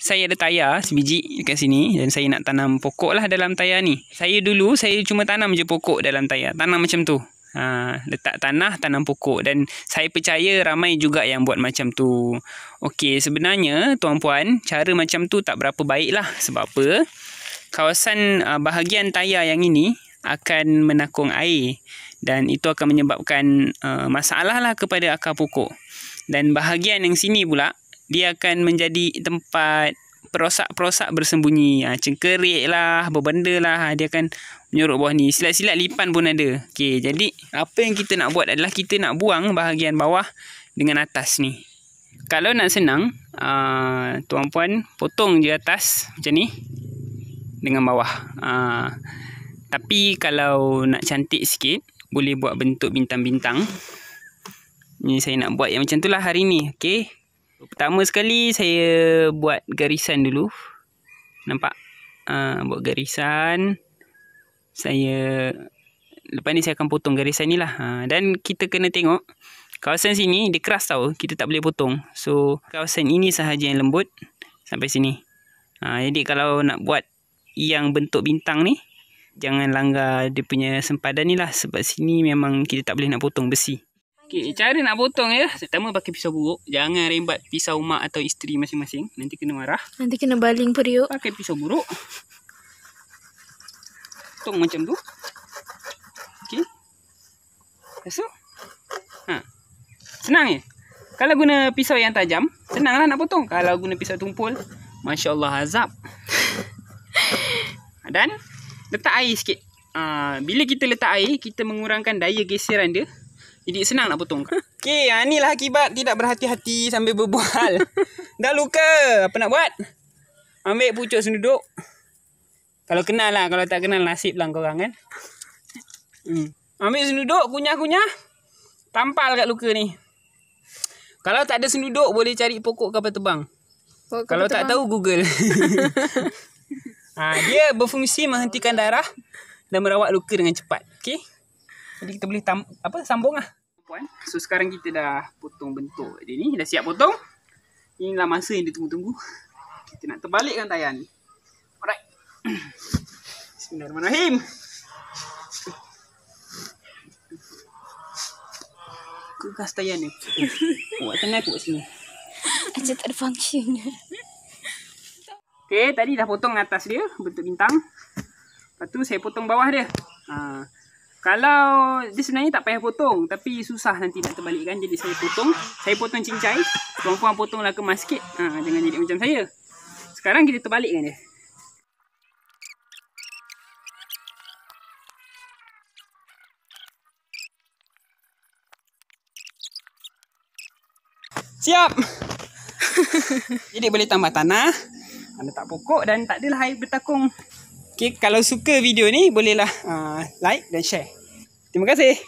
saya ada tayar sebiji dekat sini dan saya nak tanam pokok lah dalam tayar ni. Saya dulu, saya cuma tanam je pokok dalam tayar. Tanam macam tu. Ha, letak tanah, tanam pokok dan saya percaya ramai juga yang buat macam tu. Okey, sebenarnya tuan-puan, cara macam tu tak berapa baik lah. Sebab apa? Kawasan ah, bahagian tayar yang ini akan menakung air dan itu akan menyebabkan ah, masalah lah kepada akar pokok. Dan bahagian yang sini pula dia akan menjadi tempat perosak-perosak bersembunyi. Ha, cengkerik lah, berbenda lah. Ha, dia akan menyorok bawah ni. Silat-silat lipan pun ada. Okay, jadi apa yang kita nak buat adalah kita nak buang bahagian bawah dengan atas ni. Kalau nak senang, ha, tuan puan potong je atas macam ni dengan bawah. Uh, tapi kalau nak cantik sikit, boleh buat bentuk bintang-bintang. Ni saya nak buat yang macam tu lah hari ni. Okay. Pertama sekali saya buat garisan dulu. Nampak? Uh, buat garisan. Saya lepas ni saya akan potong garisan ni lah. Uh, dan kita kena tengok kawasan sini dia keras tau. Kita tak boleh potong. So kawasan ini sahaja yang lembut sampai sini. Uh, jadi kalau nak buat yang bentuk bintang ni jangan langgar dia punya sempadan ni lah. Sebab sini memang kita tak boleh nak potong besi. Okey, cara nak potong ya. Pertama pakai pisau buruk. Jangan rembat pisau mak atau isteri masing-masing. Nanti kena marah. Nanti kena baling periuk. Pakai pisau buruk. Potong macam tu. Okey. Lepas tu. Ha. Senang ya. Kalau guna pisau yang tajam, senanglah nak potong. Kalau guna pisau tumpul, Masya Allah azab. Dan letak air sikit. Uh, bila kita letak air, kita mengurangkan daya geseran dia jadi senang nak potong kan? Okay, inilah ah, akibat tidak berhati-hati sambil berbual. Dah luka. Apa nak buat? Ambil pucuk senduduk. Kalau kenal lah. Kalau tak kenal nasib lah korang kan. Hmm. Ambil senduduk. Kunyah-kunyah. Tampal kat luka ni. Kalau tak ada senduduk boleh cari pokok kapal terbang. Pokok kalau kapal tak terbang. tahu google. ha, dia berfungsi menghentikan darah dan merawat luka dengan cepat. Okay. Jadi kita boleh tam- apa sambung lah. So sekarang kita dah potong bentuk dia ni. Dah siap potong. Inilah masa yang ditunggu-tunggu. Kita nak terbalikkan tayar ni. Alright. Bismillahirrahmanirrahim. Aku kasih tayar ni. Eh, buat tengah aku buat sini. Aja tak ada function. Okay, tadi dah potong atas dia bentuk bintang. Lepas tu saya potong bawah dia. Haa. Uh, kalau dia sebenarnya tak payah potong Tapi susah nanti nak terbalikkan Jadi saya potong Saya potong cincai Puan-puan potonglah kemas sikit ha, Jangan jadi macam saya Sekarang kita terbalikkan dia Siap Jadi boleh tambah tanah Anda tak pokok dan tak adalah air bertakung Okay, kalau suka video ni, bolehlah uh, like dan share. Terima kasih.